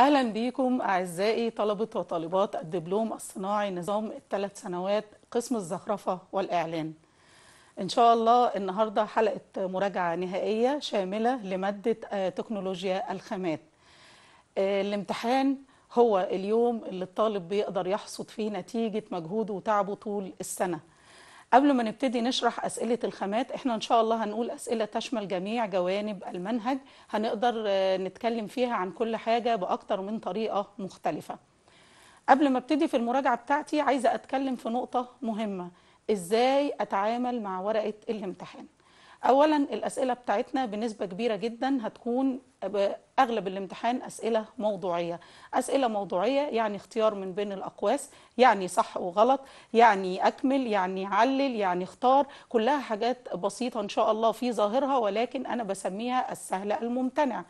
اهلا بيكم اعزائي طلبه وطالبات الدبلوم الصناعي نظام الثلاث سنوات قسم الزخرفه والاعلان ان شاء الله النهارده حلقه مراجعه نهائيه شامله لماده آه، تكنولوجيا الخامات آه، الامتحان هو اليوم اللي الطالب بيقدر يحصد فيه نتيجه مجهوده وتعبه طول السنه قبل ما نبتدي نشرح أسئلة الخامات احنا إن شاء الله هنقول أسئلة تشمل جميع جوانب المنهج هنقدر آه، نتكلم فيها عن كل حاجة بأكتر من طريقة مختلفة قبل ما ابتدي في المراجعة بتاعتي عايزة أتكلم في نقطة مهمة إزاي أتعامل مع ورقة الامتحان اولا الاسئله بتاعتنا بنسبه كبيره جدا هتكون اغلب الامتحان اسئله موضوعيه اسئله موضوعيه يعني اختيار من بين الاقواس يعني صح وغلط يعني اكمل يعني علل يعني اختار كلها حاجات بسيطه ان شاء الله في ظاهرها ولكن انا بسميها السهله الممتنع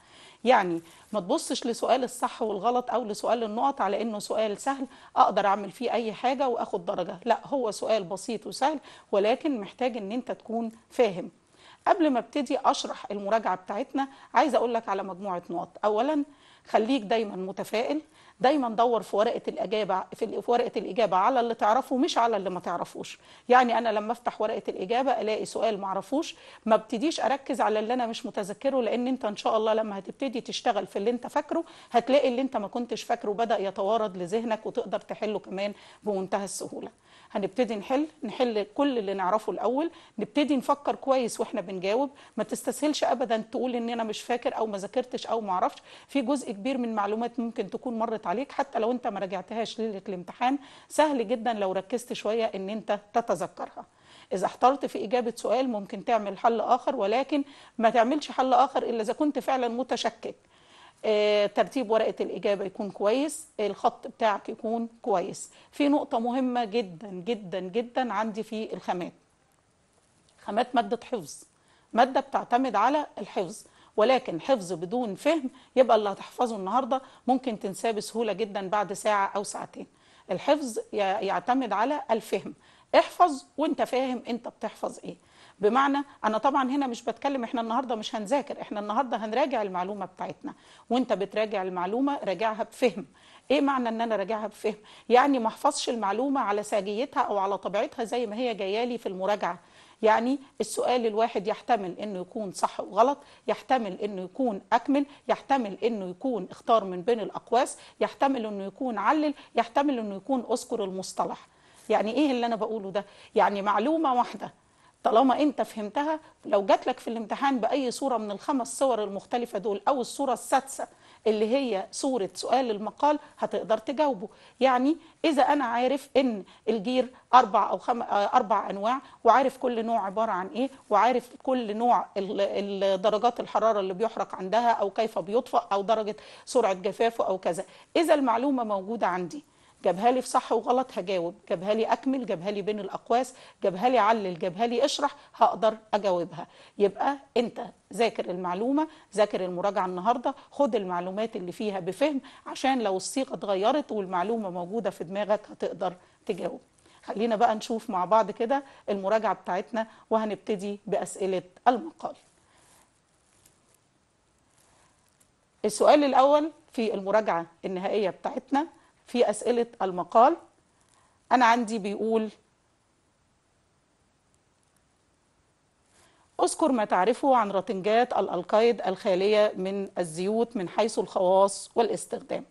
يعني ما تبصش لسؤال الصح والغلط او لسؤال النقط على انه سؤال سهل اقدر اعمل فيه اي حاجه واخد درجه لا هو سؤال بسيط وسهل ولكن محتاج ان انت تكون فاهم قبل ما ابتدي اشرح المراجعه بتاعتنا عايزه اقول لك على مجموعه نقط اولا خليك دايما متفائل دايما دور في ورقه الاجابه في ورقه الاجابه على اللي تعرفه مش على اللي ما تعرفوش يعني انا لما افتح ورقه الاجابه الاقي سؤال ما اعرفوش ما ابتديش اركز على اللي انا مش متذكره لان انت ان شاء الله لما هتبتدي تشتغل في اللي انت فاكره هتلاقي اللي انت ما كنتش فاكره بدا يتوارد لذهنك وتقدر تحله كمان بمنتهى السهوله هنبتدي نحل نحل كل اللي نعرفه الاول نبتدي نفكر كويس واحنا بنجاوب ما تستسهلش ابدا تقول ان انا مش فاكر او ما ذاكرتش او ما اعرفش في جزء كبير من معلومات ممكن تكون مرت عليك حتى لو انت ما راجعتهاش ليله الامتحان سهل جدا لو ركزت شويه ان انت تتذكرها إذا احترت في إجابة سؤال ممكن تعمل حل آخر ولكن ما تعملش حل آخر إلا إذا كنت فعلا متشكك آه، ترتيب ورقه الاجابه يكون كويس الخط بتاعك يكون كويس في نقطه مهمه جدا جدا جدا عندي في الخامات خامات ماده حفظ ماده بتعتمد على الحفظ ولكن حفظ بدون فهم يبقى اللي هتحفظه النهارده ممكن تنساه بسهوله جدا بعد ساعه او ساعتين الحفظ يعتمد على الفهم احفظ وانت فاهم انت بتحفظ ايه بمعنى انا طبعا هنا مش بتكلم احنا النهارده مش هنذاكر احنا النهارده هنراجع المعلومه بتاعتنا وانت بتراجع المعلومه راجعها بفهم ايه معنى ان انا راجعها بفهم يعني ما احفظش المعلومه على ساجيتها او على طبيعتها زي ما هي جايه لي في المراجعه يعني السؤال الواحد يحتمل انه يكون صح وغلط يحتمل انه يكون اكمل يحتمل انه يكون اختار من بين الاقواس يحتمل انه يكون علل يحتمل انه يكون اذكر المصطلح يعني ايه اللي انا بقوله ده يعني معلومه واحده طالما انت فهمتها لو جات لك في الامتحان باي صوره من الخمس صور المختلفه دول او الصوره السادسه اللي هي صوره سؤال المقال هتقدر تجاوبه يعني اذا انا عارف ان الجير اربع او خم... آه، اربع انواع وعارف كل نوع عباره عن ايه وعارف كل نوع درجات الحراره اللي بيحرق عندها او كيف بيطفأ او درجه سرعه جفافه او كذا اذا المعلومه موجوده عندي جابها لي في صح وغلط هجاوب جابها لي اكمل جابها لي بين الاقواس جابها لي علل جابها لي اشرح هقدر اجاوبها يبقى انت ذاكر المعلومه ذاكر المراجعه النهارده خد المعلومات اللي فيها بفهم عشان لو الصيغه اتغيرت والمعلومه موجوده في دماغك هتقدر تجاوب خلينا بقى نشوف مع بعض كده المراجعه بتاعتنا وهنبتدي باسئله المقال السؤال الاول في المراجعه النهائيه بتاعتنا في أسئلة المقال أنا عندي بيقول أذكر ما تعرفه عن رتنجات الألقايد الخالية من الزيوت من حيث الخواص والاستخدام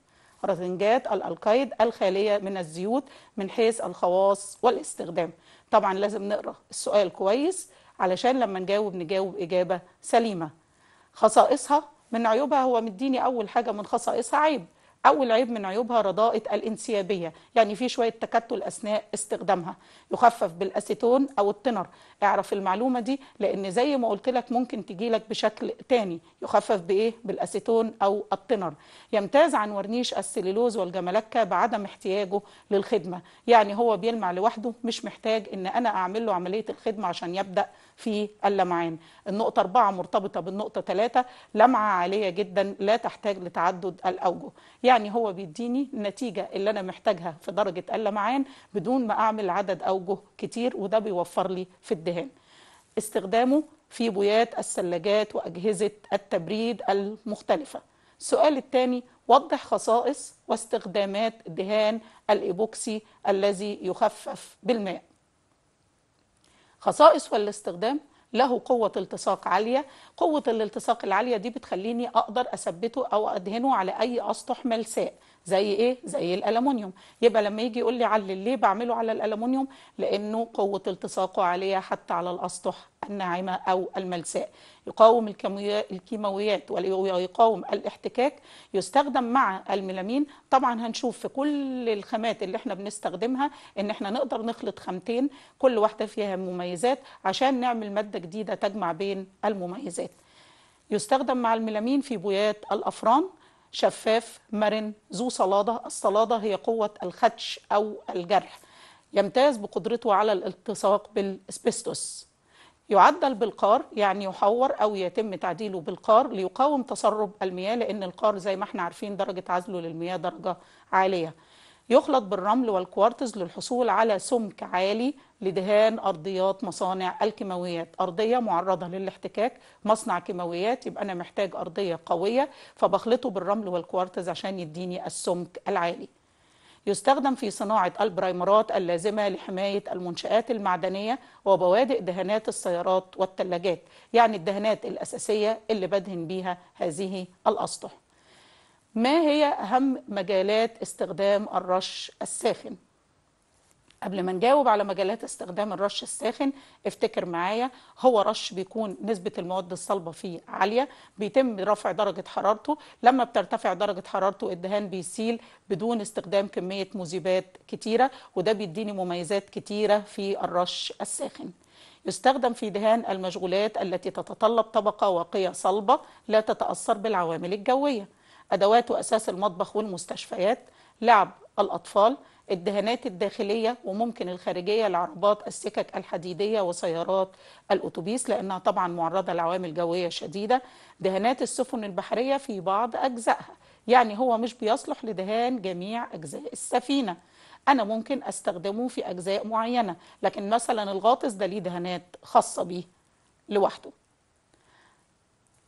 رتنجات الألقايد الخالية من الزيوت من حيث الخواص والاستخدام طبعا لازم نقرأ السؤال كويس علشان لما نجاوب نجاوب إجابة سليمة خصائصها من عيوبها هو مديني أول حاجة من خصائصها عيب أول عيب من عيوبها رضاءة الانسيابية يعني في شوية تكتل أثناء استخدامها يخفف بالأسيتون أو التنر اعرف المعلومة دي لأن زي ما قلت لك ممكن تجي لك بشكل تاني يخفف بإيه بالأسيتون أو التنر يمتاز عن ورنيش السليلوز والجملكة بعدم احتياجه للخدمة يعني هو بيلمع لوحده مش محتاج إن أنا أعمل له عملية الخدمة عشان يبدأ في اللمعان النقطة أربعة مرتبطة بالنقطة ثلاثة لمعة عالية جدا لا تحتاج لتعدد الأوجه يعني هو بيديني النتيجة اللي أنا محتاجها في درجة اللمعان بدون ما أعمل عدد أوجه كتير وده بيوفر لي في الدهان استخدامه في بويات الثلاجات وأجهزة التبريد المختلفة السؤال الثاني وضح خصائص واستخدامات دهان الإيبوكسي الذي يخفف بالماء خصائص والاستخدام له قوة التصاق عالية قوة الالتصاق العالية دي بتخليني أقدر أثبته أو أدهنه على أي أسطح ملساء زي ايه زي الالومنيوم يبقى لما يجي يقول لي علل ليه بعمله على الالومنيوم لانه قوه التصاقه عاليه حتى على الاسطح الناعمه او الملساء يقاوم الكيماويات ويقاوم الاحتكاك يستخدم مع الميلامين طبعا هنشوف في كل الخامات اللي احنا بنستخدمها ان احنا نقدر نخلط خامتين كل واحده فيها مميزات عشان نعمل ماده جديده تجمع بين المميزات يستخدم مع الميلامين في بويات الافران شفاف مرن ذو صلادة الصلادة هي قوة الخدش أو الجرح يمتاز بقدرته على الالتصاق بالاسبستوس يعدل بالقار يعني يحور او يتم تعديله بالقار ليقاوم تسرب المياه لان القار زي ما احنا عارفين درجه عزله للمياه درجه عاليه يخلط بالرمل والكوارتز للحصول على سمك عالي لدهان ارضيات مصانع الكيماويات ارضيه معرضه للاحتكاك مصنع كيماويات يبقى انا محتاج ارضيه قويه فبخلطه بالرمل والكوارتز عشان يديني السمك العالي يستخدم في صناعة البرايمرات اللازمة لحماية المنشآت المعدنية وبوادئ دهانات السيارات والثلاجات يعني الدهانات الأساسية اللي بدهن بيها هذه الأسطح ما هي أهم مجالات استخدام الرش الساخن؟ قبل ما نجاوب على مجالات استخدام الرش الساخن افتكر معايا هو رش بيكون نسبة المواد الصلبة فيه عالية بيتم رفع درجة حرارته لما بترتفع درجة حرارته الدهان بيسيل بدون استخدام كمية مذيبات كتيرة وده بيديني مميزات كتيرة في الرش الساخن يستخدم في دهان المشغولات التي تتطلب طبقة واقية صلبة لا تتأثر بالعوامل الجوية أدوات وأساس المطبخ والمستشفيات لعب الأطفال الدهانات الداخلية وممكن الخارجية العربات السكك الحديدية وسيارات الأتوبيس لأنها طبعا معرضة لعوامل جوية شديدة دهانات السفن البحرية في بعض أجزائها يعني هو مش بيصلح لدهان جميع أجزاء السفينة أنا ممكن أستخدمه في أجزاء معينة لكن مثلا الغاطس ده ليه دهانات خاصة بيه لوحده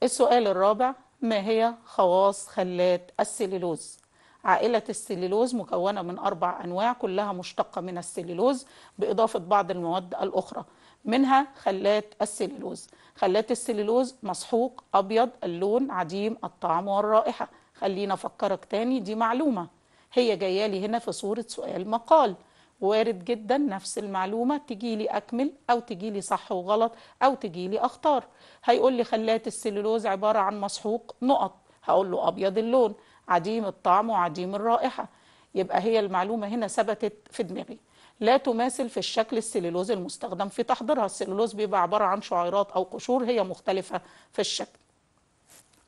السؤال الرابع ما هي خواص خلات السليلوز عائلة السليلوز مكونة من أربع أنواع كلها مشتقة من السليلوز بإضافة بعض المواد الأخرى منها خلات السليلوز خلات السليلوز مسحوق أبيض اللون عديم الطعم والرائحة خلينا أفكرك تاني دي معلومة هي جاية لي هنا في صورة سؤال مقال وارد جدا نفس المعلومة تجي لي أكمل أو تجي لي صح وغلط أو تجي لي أختار هيقول لي خلات السلولوز عبارة عن مسحوق نقط هقول له أبيض اللون عديم الطعم وعديم الرائحة يبقى هي المعلومة هنا ثبتت في دماغي لا تماثل في الشكل السلولوز المستخدم في تحضيرها السلولوز بيبقى عبارة عن شعيرات أو قشور هي مختلفة في الشكل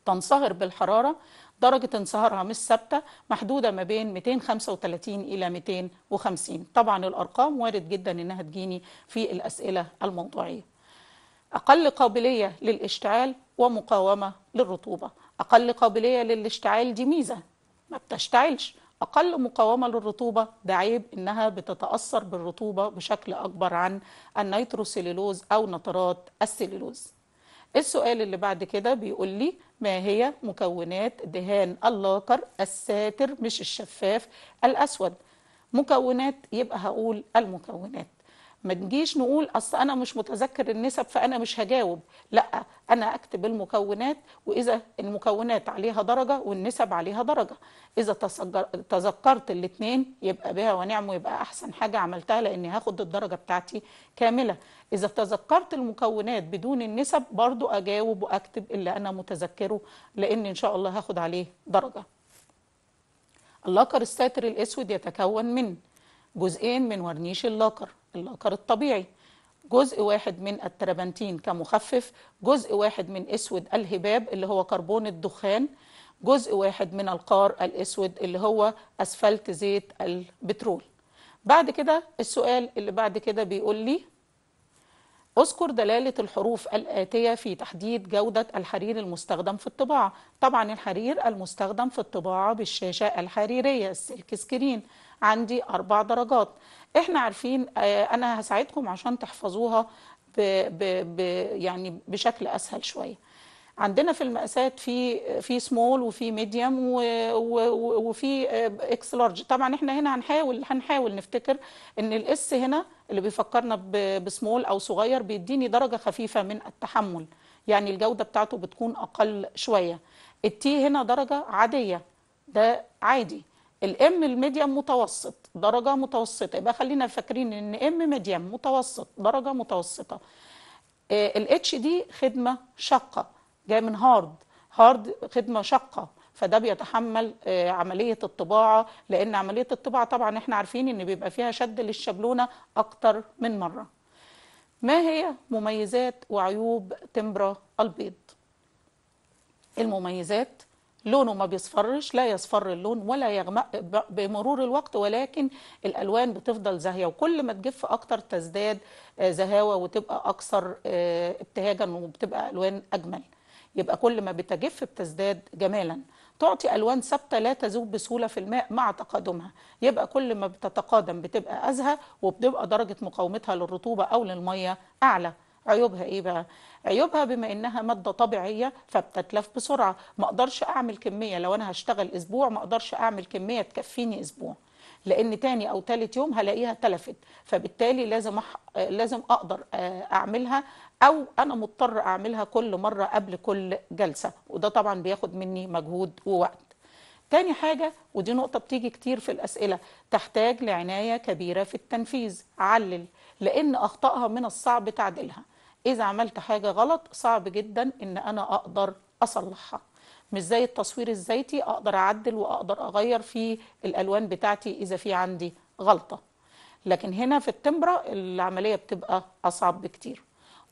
تنصهر بالحرارة درجة انصهارها مش ثابتة محدودة ما بين 235 إلى 250 طبعا الأرقام وارد جدا إنها تجيني في الأسئلة الموضوعية أقل قابلية للاشتعال ومقاومة للرطوبة أقل قابلية للاشتعال دي ميزة ما بتشتعلش أقل مقاومة للرطوبة ده عيب إنها بتتأثر بالرطوبة بشكل أكبر عن النيتروسيلولوز أو نترات السيلولوز السؤال اللي بعد كده بيقول لي ما هي مكونات دهان اللاكر الساتر مش الشفاف الأسود مكونات يبقى هقول المكونات ما نجيش نقول اصل انا مش متذكر النسب فانا مش هجاوب لا انا اكتب المكونات واذا المكونات عليها درجه والنسب عليها درجه اذا تذكرت الاثنين يبقى بها ونعم ويبقى احسن حاجه عملتها لاني هاخد الدرجه بتاعتي كامله اذا تذكرت المكونات بدون النسب برضو اجاوب واكتب اللي انا متذكره لان ان شاء الله هاخد عليه درجه اللاكر الساتر الاسود يتكون من جزئين من ورنيش اللاكر اللاكر الطبيعي جزء واحد من الترابنتين كمخفف جزء واحد من اسود الهباب اللي هو كربون الدخان جزء واحد من القار الاسود اللي هو اسفلت زيت البترول بعد كده السؤال اللي بعد كده بيقول لي اذكر دلالة الحروف الآتية في تحديد جودة الحرير المستخدم في الطباعة طبعا الحرير المستخدم في الطباعة بالشاشة الحريرية السلك سكرين عندي أربع درجات احنا عارفين آه، انا هساعدكم عشان تحفظوها ب ب ب يعني بشكل اسهل شويه عندنا في المقاسات في في سمول وفي ميديوم وفي اكس آه، لارج طبعا احنا هنا هنحاول هنحاول نفتكر ان الاس هنا اللي بيفكرنا بسمول او صغير بيديني درجه خفيفه من التحمل يعني الجوده بتاعته بتكون اقل شويه التي هنا درجه عاديه ده عادي الام الميديم متوسط درجه متوسطه يبقى خلينا فاكرين ان ام ميديم متوسط درجه متوسطه آه، الاتش دي خدمه شاقه جاي من هارد هارد خدمه شاقه فده بيتحمل آه، عمليه الطباعه لان عمليه الطباعه طبعا احنا عارفين ان بيبقى فيها شد للشبلونه اكتر من مره ما هي مميزات وعيوب تمبرا البيض المميزات لونه ما بيصفرش لا يصفر اللون ولا يغمق بمرور الوقت ولكن الالوان بتفضل زاهيه وكل ما تجف اكتر تزداد آه، زهاوه وتبقى اكثر آه، ابتهاجا وبتبقى الوان اجمل يبقى كل ما بتجف بتزداد جمالا تعطي الوان ثابته لا تذوب بسهوله في الماء مع تقادمها يبقى كل ما بتتقادم بتبقى ازهى وبتبقى درجه مقاومتها للرطوبه او للميه اعلى عيوبها ايه بقى عيوبها بما انها ماده طبيعيه فبتتلف بسرعه ما اقدرش اعمل كميه لو انا هشتغل اسبوع ما اقدرش اعمل كميه تكفيني اسبوع لان تاني او تالت يوم هلاقيها تلفت فبالتالي لازم أح... لازم اقدر آه، اعملها او انا مضطر اعملها كل مره قبل كل جلسه وده طبعا بياخد مني مجهود ووقت تاني حاجة ودي نقطة بتيجي كتير في الأسئلة تحتاج لعناية كبيرة في التنفيذ علل لأن أخطائها من الصعب تعديلها اذا عملت حاجه غلط صعب جدا ان انا اقدر اصلحها مش زي التصوير الزيتي اقدر اعدل واقدر اغير في الالوان بتاعتي اذا في عندي غلطه لكن هنا في التمبرا العمليه بتبقى اصعب بكتير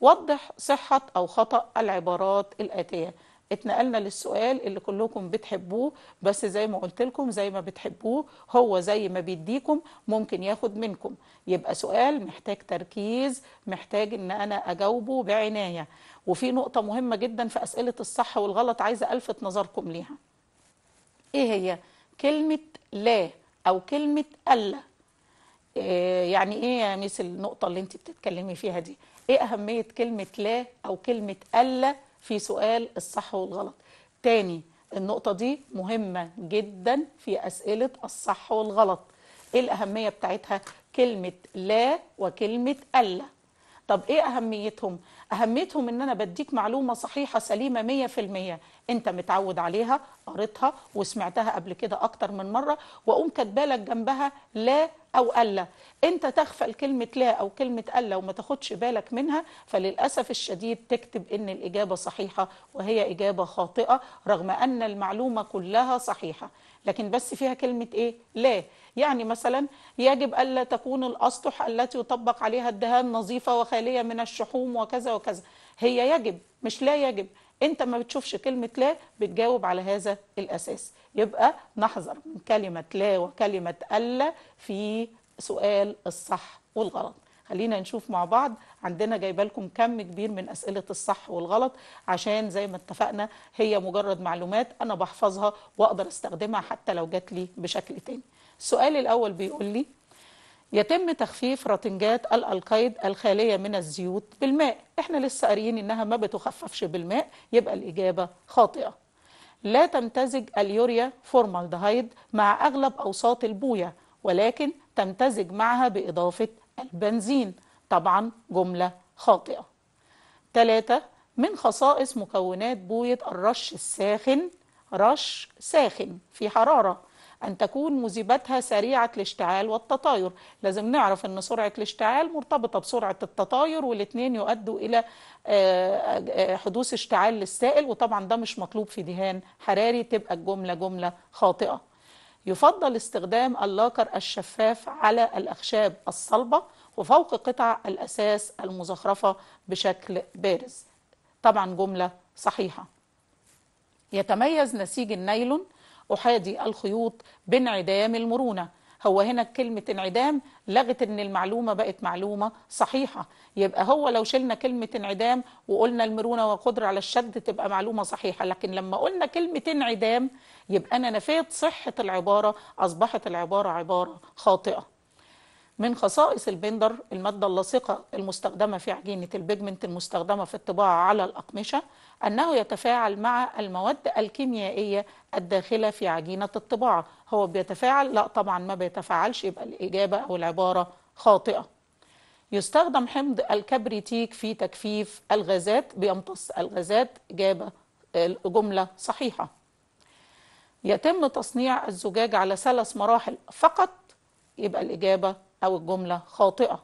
وضح صحه او خطا العبارات الاتيه اتنقلنا للسؤال اللي كلكم بتحبوه بس زي ما قلت لكم زي ما بتحبوه هو زي ما بيديكم ممكن ياخد منكم يبقى سؤال محتاج تركيز محتاج ان انا اجاوبه بعنايه وفي نقطه مهمه جدا في اسئله الصح والغلط عايزه الفت نظركم ليها ايه هي كلمه لا او كلمه الا إيه يعني ايه يا ميس النقطه اللي انت بتتكلمي فيها دي ايه اهميه كلمه لا او كلمه الا في سؤال الصح والغلط تاني النقطة دي مهمة جدا في أسئلة الصح والغلط إيه الأهمية بتاعتها؟ كلمة لا وكلمة ألا طب إيه أهميتهم؟ أهميتهم إن أنا بديك معلومة صحيحة سليمة 100% انت متعود عليها قريتها وسمعتها قبل كده اكتر من مره واقوم كاتبالك جنبها لا او الا انت تغفل كلمه لا او كلمه الا وما تاخدش بالك منها فللاسف الشديد تكتب ان الاجابه صحيحه وهي اجابه خاطئه رغم ان المعلومه كلها صحيحه لكن بس فيها كلمه ايه لا يعني مثلا يجب الا تكون الاسطح التي يطبق عليها الدهان نظيفه وخاليه من الشحوم وكذا وكذا هي يجب مش لا يجب انت ما بتشوفش كلمه لا بتجاوب على هذا الاساس يبقى نحذر من كلمه لا وكلمه الا في سؤال الصح والغلط خلينا نشوف مع بعض عندنا جايبه لكم كم كبير من اسئله الصح والغلط عشان زي ما اتفقنا هي مجرد معلومات انا بحفظها واقدر استخدمها حتى لو جات لي بشكل تاني السؤال الاول بيقول لي يتم تخفيف رتنجات الالقايد الخاليه من الزيوت بالماء احنا لسه قاريين انها ما بتخففش بالماء يبقى الاجابه خاطئه لا تمتزج اليوريا فورمالدهايد مع اغلب اوساط البويه ولكن تمتزج معها باضافه البنزين طبعا جمله خاطئه ثلاثة من خصائص مكونات بويه الرش الساخن رش ساخن في حراره أن تكون مذيبتها سريعة الاشتعال والتطاير لازم نعرف أن سرعة الاشتعال مرتبطة بسرعة التطاير والاثنين يؤدوا إلى آه، آه، حدوث اشتعال للسائل وطبعا ده مش مطلوب في دهان حراري تبقى الجملة جملة خاطئة يفضل استخدام اللاكر الشفاف على الأخشاب الصلبة وفوق قطع الأساس المزخرفة بشكل بارز طبعا جملة صحيحة يتميز نسيج النايلون أحادي الخيوط بانعدام المرونة هو هنا كلمة انعدام لغت ان المعلومة بقت معلومة صحيحة يبقى هو لو شلنا كلمة انعدام وقلنا المرونة والقدرة على الشد تبقى معلومة صحيحة لكن لما قلنا كلمة انعدام يبقى أنا نفيت صحة العبارة أصبحت العبارة عبارة خاطئة من خصائص البندر المادة اللاصقة المستخدمة في عجينة البيجمنت المستخدمة في الطباعة على الأقمشة أنه يتفاعل مع المواد الكيميائية الداخلة في عجينة الطباعة هو بيتفاعل؟ لا طبعا ما بيتفاعلش يبقى الإجابة أو العبارة خاطئة يستخدم حمض الكبريتيك في تجفيف الغازات بيمتص الغازات إجابة جملة صحيحة يتم تصنيع الزجاج على ثلاث مراحل فقط يبقى الإجابة أو الجملة خاطئة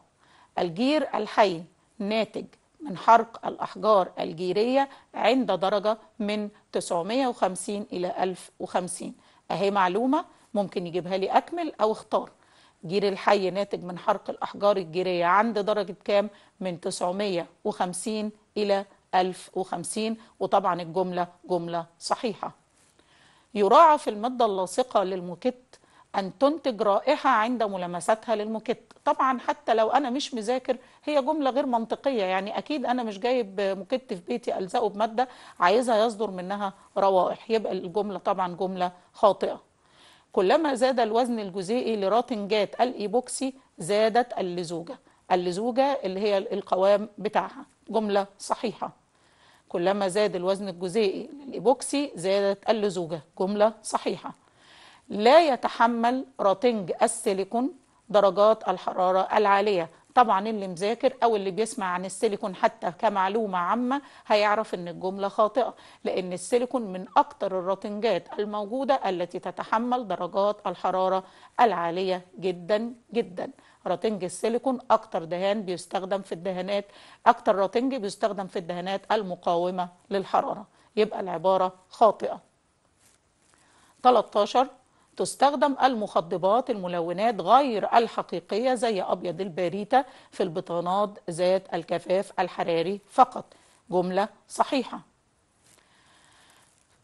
الجير الحي ناتج من حرق الأحجار الجيرية عند درجة من 950 إلى 1050 أهي معلومة ممكن يجيبها لي أكمل أو اختار جير الحي ناتج من حرق الأحجار الجيرية عند درجة كام؟ من 950 إلى 1050 وطبعا الجملة جملة صحيحة يراعى في المادة اللاصقة للموكيت أن تنتج رائحة عند ملامستها للموكيت طبعا حتى لو أنا مش مذاكر هي جملة غير منطقية يعني أكيد أنا مش جايب موكيت في بيتي ألزقه بمادة عايزها يصدر منها روائح يبقى الجملة طبعا جملة خاطئة كلما زاد الوزن الجزيئي لراتنجات الإيبوكسي زادت اللزوجة اللزوجة اللي هي القوام بتاعها جملة صحيحة كلما زاد الوزن الجزيئي للإيبوكسي زادت اللزوجة جملة صحيحة لا يتحمل راتنج السيليكون درجات الحرارة العالية طبعا اللي مذاكر او اللي بيسمع عن السيليكون حتى كمعلومه عامه هيعرف ان الجمله خاطئه لان السيليكون من اكثر الراتنجات الموجوده التي تتحمل درجات الحراره العاليه جدا جدا راتنج السيليكون اكثر دهان بيستخدم في الدهانات اكثر راتنج بيستخدم في الدهانات المقاومه للحراره يبقى العباره خاطئه 13 تستخدم المخضبات الملونات غير الحقيقية زي أبيض الباريتا في البطانات ذات الكفاف الحراري فقط جملة صحيحة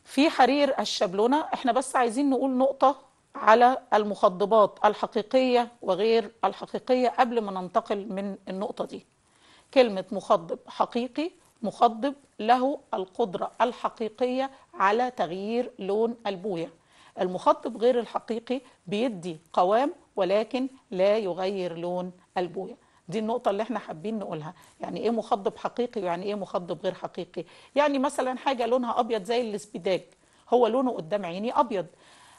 في حرير الشبلونة احنا بس عايزين نقول نقطة على المخضبات الحقيقية وغير الحقيقية قبل ما ننتقل من النقطة دي كلمة مخضب حقيقي مخضب له القدرة الحقيقية على تغيير لون البوية المخطب غير الحقيقي بيدي قوام ولكن لا يغير لون البويه دي النقطة اللي احنا حابين نقولها يعني ايه مخضب حقيقي ويعني ايه مخضب غير حقيقي يعني مثلا حاجة لونها ابيض زي الاسبيداج هو لونه قدام عيني ابيض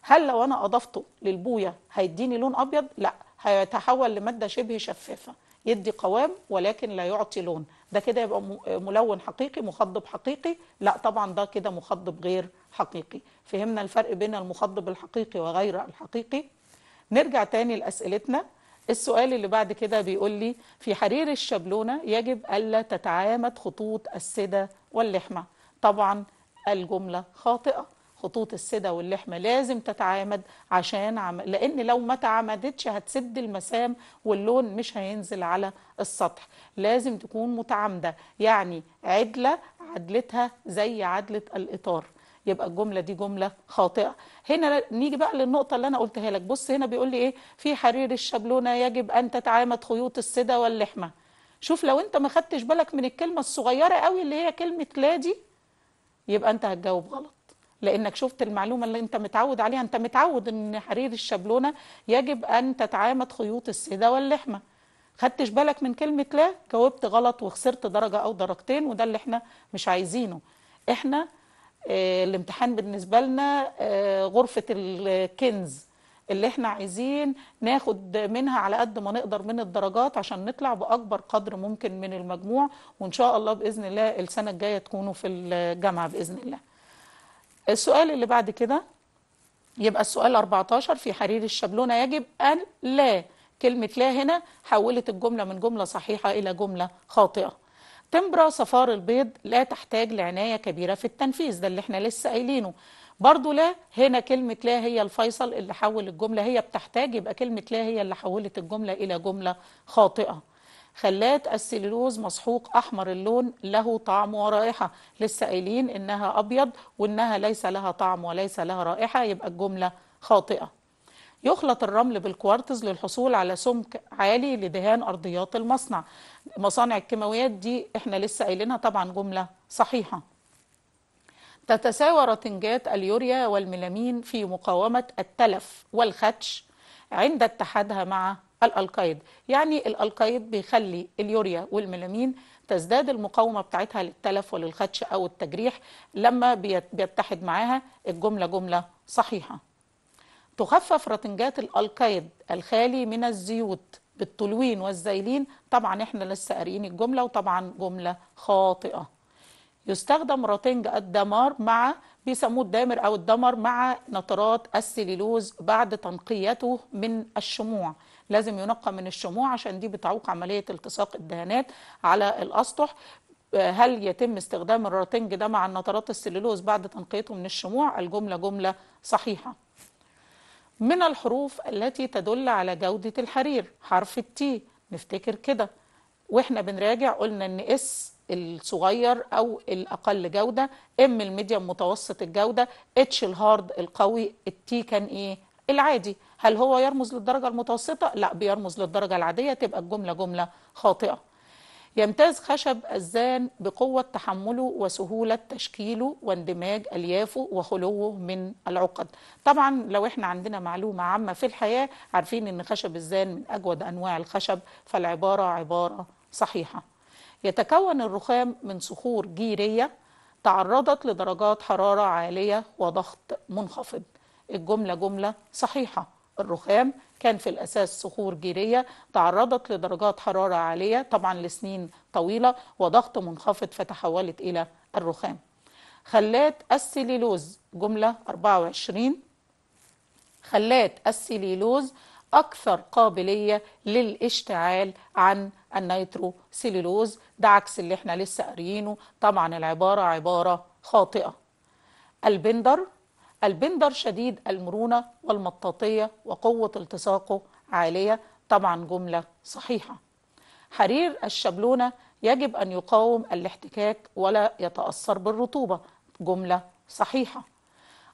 هل لو انا اضفته للبوية هيديني لون ابيض لا هيتحول لمادة شبه شفافة يدي قوام ولكن لا يعطي لون ده كده يبقى ملون حقيقي مخضب حقيقي لا طبعا ده كده مخضب غير حقيقي فهمنا الفرق بين المخضب الحقيقي وغير الحقيقي نرجع تاني لأسئلتنا السؤال اللي بعد كده بيقول لي في حرير الشبلونة يجب ألا تتعامد خطوط السدة واللحمة طبعا الجملة خاطئة خطوط السدا واللحمة لازم تتعامد عشان عم... لأن لو ما تعمدتش هتسد المسام واللون مش هينزل على السطح لازم تكون متعامدة يعني عدلة عدلتها زي عدلة الإطار يبقى الجمله دي جمله خاطئه هنا نيجي بقى للنقطه اللي انا قلتها لك بص هنا بيقول لي ايه في حرير الشبلونه يجب ان تتعامد خيوط السدا واللحمه شوف لو انت ما خدتش بالك من الكلمه الصغيره قوي اللي هي كلمه لا دي يبقى انت هتجاوب غلط لانك شفت المعلومه اللي انت متعود عليها انت متعود ان حرير الشبلونه يجب ان تتعامد خيوط السيده واللحمه خدتش بالك من كلمه لا جاوبت غلط وخسرت درجه او درجتين وده اللي احنا مش عايزينه احنا آه، الامتحان بالنسبه لنا آه، غرفه الكنز اللي احنا عايزين ناخد منها على قد ما نقدر من الدرجات عشان نطلع باكبر قدر ممكن من المجموع وان شاء الله باذن الله السنه الجايه تكونوا في الجامعه باذن الله السؤال اللي بعد كده يبقى السؤال 14 في حرير الشبلونة يجب أن لا كلمة لا هنا حولت الجملة من جملة صحيحة إلى جملة خاطئة تمبرا صفار البيض لا تحتاج لعناية كبيرة في التنفيذ ده اللي احنا لسه قايلينه برضو لا هنا كلمة لا هي الفيصل اللي حول الجملة هي بتحتاج يبقى كلمة لا هي اللي حولت الجملة إلى جملة خاطئة خلات السليلوز مسحوق احمر اللون له طعم ورائحه لسه قايلين انها ابيض وانها ليس لها طعم وليس لها رائحه يبقى الجمله خاطئه يخلط الرمل بالكوارتز للحصول على سمك عالي لدهان ارضيات المصنع مصانع الكيماويات دي احنا لسه قايلينها طبعا جمله صحيحه تتساوى رتنجات اليوريا والميلامين في مقاومة التلف والخدش عند اتحادها مع الالكايد يعني الالكايد بيخلي اليوريا والميلامين تزداد المقاومه بتاعتها للتلف وللخدش او التجريح لما بيتحد معاها الجمله جمله صحيحه تخفف رتنجات الالكايد الخالي من الزيوت بالطلوين والزيلين طبعا احنا لسه قاريين الجمله وطبعا جمله خاطئه يستخدم رتنج الدمار مع بيسموه الدامر او الدمر مع نترات السليلوز بعد تنقيته من الشموع لازم ينقى من الشموع عشان دي بتعوق عملية التصاق الدهانات على الأسطح آه، هل يتم استخدام الراتنج ده مع النترات السلولوز بعد تنقيته من الشموع الجملة جملة صحيحة من الحروف التي تدل على جودة الحرير حرف التي نفتكر كده واحنا بنراجع قلنا ان اس الصغير او الاقل جوده ام الميديم متوسط الجوده اتش الهارد القوي التي كان ايه العادي هل هو يرمز للدرجة المتوسطة؟ لا بيرمز للدرجة العادية تبقى الجملة جملة خاطئة يمتاز خشب الزان بقوة تحمله وسهولة تشكيله واندماج أليافه وخلوه من العقد طبعا لو احنا عندنا معلومة عامة في الحياة عارفين ان خشب الزان من أجود أنواع الخشب فالعبارة عبارة صحيحة يتكون الرخام من صخور جيرية تعرضت لدرجات حرارة عالية وضغط منخفض الجملة جملة صحيحة الرخام كان في الأساس صخور جيرية تعرضت لدرجات حرارة عالية طبعا لسنين طويلة وضغط منخفض فتحولت إلى الرخام خلات السليلوز جملة 24 خلات السليلوز أكثر قابلية للاشتعال عن النيترو سيلولوز ده عكس اللي احنا لسه قاريينه طبعا العبارة عبارة خاطئة البندر البندر شديد المرونة والمطاطية وقوة التصاقه عالية طبعا جملة صحيحة حرير الشبلونة يجب أن يقاوم الاحتكاك ولا يتأثر بالرطوبة جملة صحيحة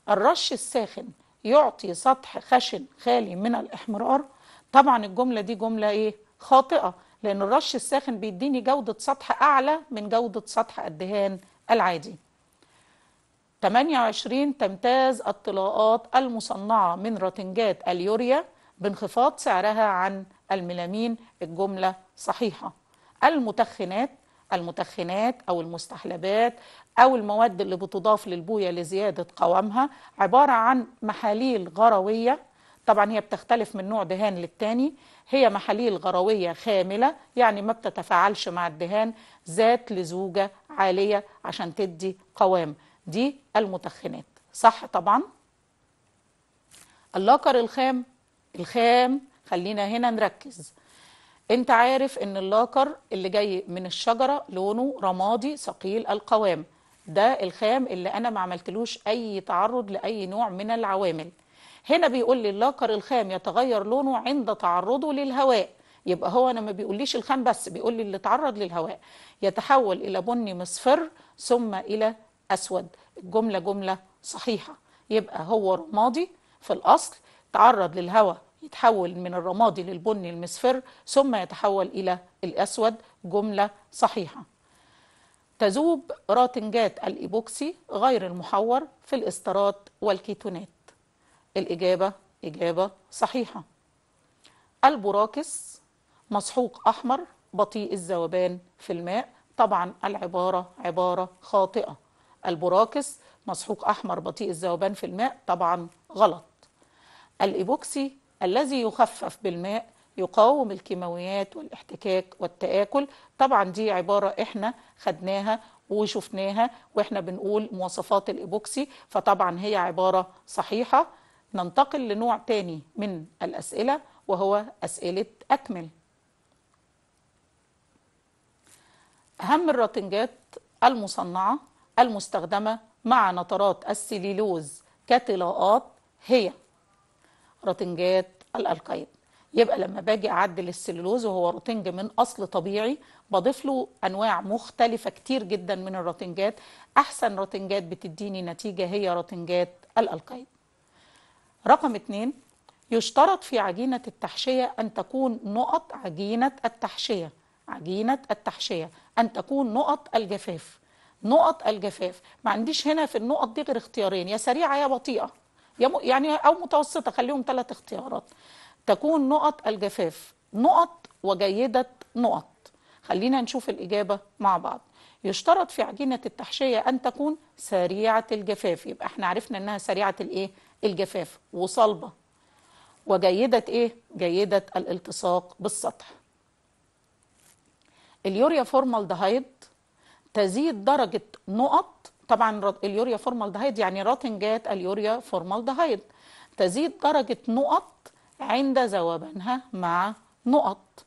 الرش الساخن يعطي سطح خشن خالي من الإحمرار طبعا الجملة دي جملة إيه؟ خاطئة لأن الرش الساخن بيديني جودة سطح أعلى من جودة سطح الدهان العادي 28 تمتاز الطلاءات المصنعة من رتنجات اليوريا بانخفاض سعرها عن الميلامين الجملة صحيحة المتخنات المتخنات أو المستحلبات أو المواد اللي بتضاف للبوية لزيادة قوامها عبارة عن محاليل غروية طبعا هي بتختلف من نوع دهان للتاني هي محاليل غروية خاملة يعني ما بتتفاعلش مع الدهان ذات لزوجة عالية عشان تدي قوام دي المدخنات صح طبعا اللاكر الخام الخام خلينا هنا نركز انت عارف ان اللاكر اللي جاي من الشجره لونه رمادي ثقيل القوام ده الخام اللي انا ما عملتلوش اي تعرض لاي نوع من العوامل هنا بيقول لي اللاكر الخام يتغير لونه عند تعرضه للهواء يبقى هو انا ما بيقوليش الخام بس بيقول لي اللي تعرض للهواء يتحول الى بني مصفر ثم الى أسود الجملة جملة صحيحة يبقى هو رمادي في الأصل تعرض للهواء يتحول من الرمادي للبني المصفر ثم يتحول إلى الأسود جملة صحيحة تذوب راتنجات الإيبوكسي غير المحور في الاسترات والكيتونات الإجابة إجابة صحيحة البراكس مسحوق أحمر بطيء الذوبان في الماء طبعا العبارة عبارة خاطئة البوراكس مسحوق أحمر بطيء الذوبان في الماء طبعا غلط الإيبوكسي الذي يخفف بالماء يقاوم الكيماويات والاحتكاك والتآكل طبعا دي عبارة احنا خدناها وشفناها واحنا بنقول مواصفات الإيبوكسي فطبعا هي عبارة صحيحة ننتقل لنوع تاني من الأسئلة وهو أسئلة أكمل أهم الراتنجات المصنعة المستخدمة مع نطرات السليلوز كطلاءات هي رتنجات الألقايد يبقى لما باجي أعدل السليلوز وهو روتنج من أصل طبيعي بضيف له أنواع مختلفة كتير جدا من الروتنجات أحسن روتنجات بتديني نتيجة هي روتنجات الألقايد رقم اتنين يشترط في عجينة التحشية أن تكون نقط عجينة التحشية عجينة التحشية أن تكون نقط الجفاف نقط الجفاف ما عنديش هنا في النقط دي غير اختيارين يا سريعه يا بطيئه يا يعني او متوسطه خليهم ثلاث اختيارات تكون نقط الجفاف نقط وجيده نقط خلينا نشوف الاجابه مع بعض يشترط في عجينه التحشيه ان تكون سريعه الجفاف يبقى احنا عرفنا انها سريعه الايه الجفاف وصلبه وجيده ايه جيده الالتصاق بالسطح اليوريا فورمالدهايد تزيد درجة نقط طبعا اليوريا فورمالدهايد يعني راتنجات اليوريا فورمالدهايد تزيد درجة نقط عند ذوبانها مع نقط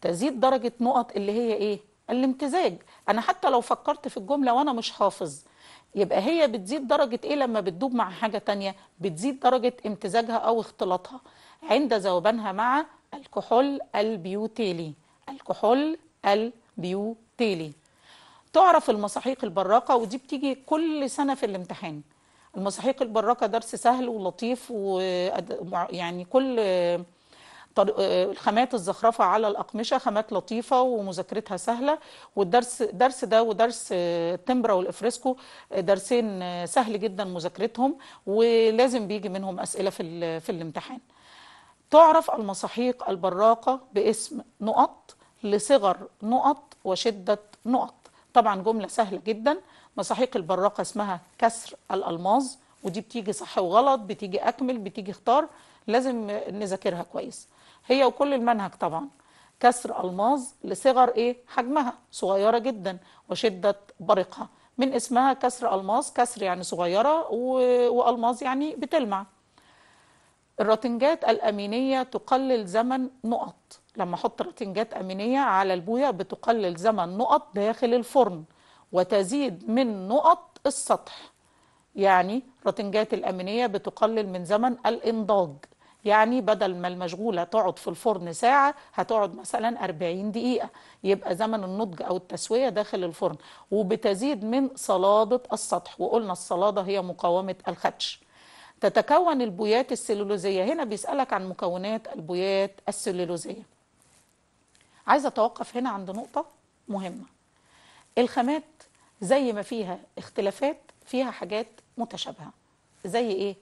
تزيد درجة نقط اللي هي ايه؟ الامتزاج انا حتى لو فكرت في الجملة وانا مش حافظ يبقى هي بتزيد درجة ايه لما بتدوب مع حاجة تانية بتزيد درجة امتزاجها او اختلاطها عند ذوبانها مع الكحول البيوتيلي الكحول البيوتيلي تعرف المساحيق البراقه ودي بتيجي كل سنه في الامتحان المساحيق البراقه درس سهل ولطيف ويعني كل خامات الزخرفة على الأقمشة خامات لطيفة ومذاكرتها سهلة والدرس درس ده ودرس التمبرا والإفريسكو درسين سهل جدا مذاكرتهم ولازم بيجي منهم أسئلة في, في الامتحان تعرف المساحيق البراقة باسم نقط لصغر نقط وشدة نقط طبعا جملة سهلة جدا مساحيق البراقة اسمها كسر الألماظ ودي بتيجي صح وغلط بتيجي أكمل بتيجي اختار لازم نذاكرها كويس هي وكل المنهج طبعا كسر ألماظ لصغر إيه حجمها صغيرة جدا وشدة برقها من اسمها كسر ألماظ كسر يعني صغيرة وألماظ يعني بتلمع الراتنجات الأمينية تقلل زمن نقط لما احط رتنجات امينيه على البويه بتقلل زمن نقط داخل الفرن وتزيد من نقط السطح يعني رتنجات الامينيه بتقلل من زمن الانضاج يعني بدل ما المشغوله تقعد في الفرن ساعه هتقعد مثلا 40 دقيقه يبقى زمن النضج او التسويه داخل الفرن وبتزيد من صلاده السطح وقلنا الصلاده هي مقاومه الخدش تتكون البويات السلولوزيه هنا بيسالك عن مكونات البويات السلولوزيه عايزه اتوقف هنا عند نقطه مهمه الخامات زي ما فيها اختلافات فيها حاجات متشابهه زي ايه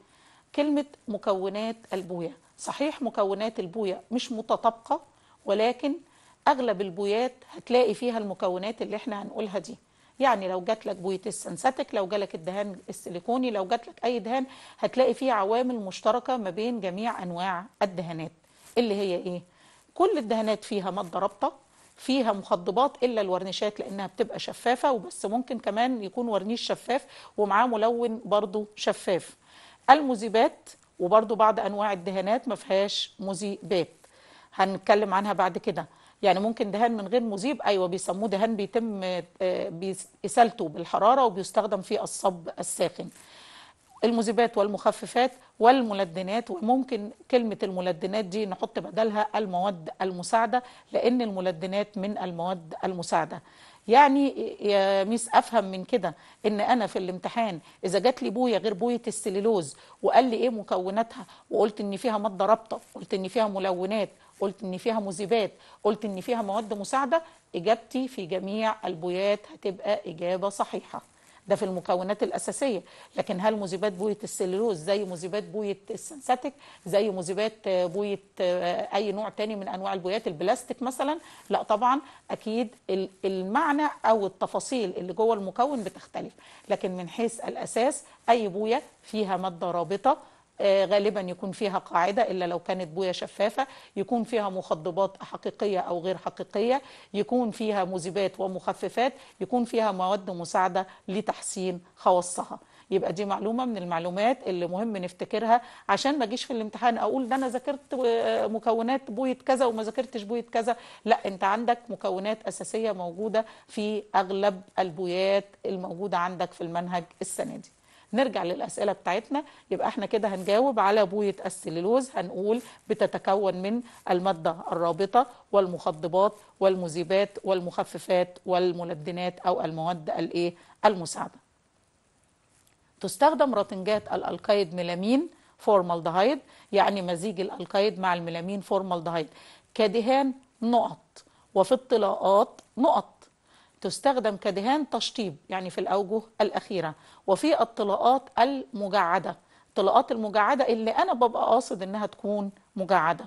كلمه مكونات البويه صحيح مكونات البويه مش متطابقه ولكن اغلب البويات هتلاقي فيها المكونات اللي احنا هنقولها دي يعني لو جات لك بويه السنساتك لو جالك الدهان السيليكوني لو جات لك اي دهان هتلاقي فيه عوامل مشتركه ما بين جميع انواع الدهانات اللي هي ايه كل الدهانات فيها ماده رابطه فيها مخضبات الا الورنيشات لانها بتبقى شفافه وبس ممكن كمان يكون ورنيش شفاف ومعاه ملون برضو شفاف المذيبات وبرضو بعض انواع الدهانات ما فيهاش مذيبات هنتكلم عنها بعد كده يعني ممكن دهان من غير مذيب ايوه بيسموه دهان بيتم اسالته آه، بالحراره وبيستخدم في الصب الساخن المذيبات والمخففات والملدنات وممكن كلمة الملدنات دي نحط بدلها المواد المساعدة لأن الملدنات من المواد المساعدة يعني يا ميس افهم من كده ان انا في الامتحان اذا جات لي بويه غير بويه السليلوز وقال لي ايه مكوناتها وقلت ان فيها ماده رابطه قلت ان فيها ملونات قلت ان فيها مذيبات قلت ان فيها مواد مساعده اجابتي في جميع البويات هتبقى اجابه صحيحه ده في المكونات الأساسية لكن هل مذيبات بوية السليلوز زي مذيبات بوية السنساتيك زي مذيبات آه، بوية آه، أي نوع تاني من أنواع البويات البلاستيك مثلا لا طبعا أكيد المعنى أو التفاصيل اللي جوه المكون بتختلف لكن من حيث الأساس أي بوية فيها مادة رابطة آه، غالبا يكون فيها قاعدة إلا لو كانت بوية شفافة يكون فيها مخضبات حقيقية أو غير حقيقية يكون فيها مذيبات ومخففات يكون فيها مواد مساعدة لتحسين خواصها يبقى دي معلومة من المعلومات اللي مهم نفتكرها عشان ما اجيش في الامتحان اقول ده انا ذاكرت آه، مكونات بوية كذا وما ذاكرتش بوية كذا لا انت عندك مكونات اساسية موجودة في اغلب البويات الموجودة عندك في المنهج السنة دي نرجع للأسئلة بتاعتنا يبقى احنا كده هنجاوب على بوية السليلوز هنقول بتتكون من المادة الرابطة والمخضبات والمذيبات والمخففات والملدنات أو المواد الايه المساعدة تستخدم راتنجات الالكايد ميلامين فورمالدهايد يعني مزيج الالكايد مع الميلامين فورمالدهايد كدهان نقط وفي الطلاءات نقط تستخدم كدهان تشطيب يعني في الأوجه الأخيرة وفي الطلاءات المجعدة الطلاءات المجعدة اللي أنا ببقى قاصد إنها تكون مجعدة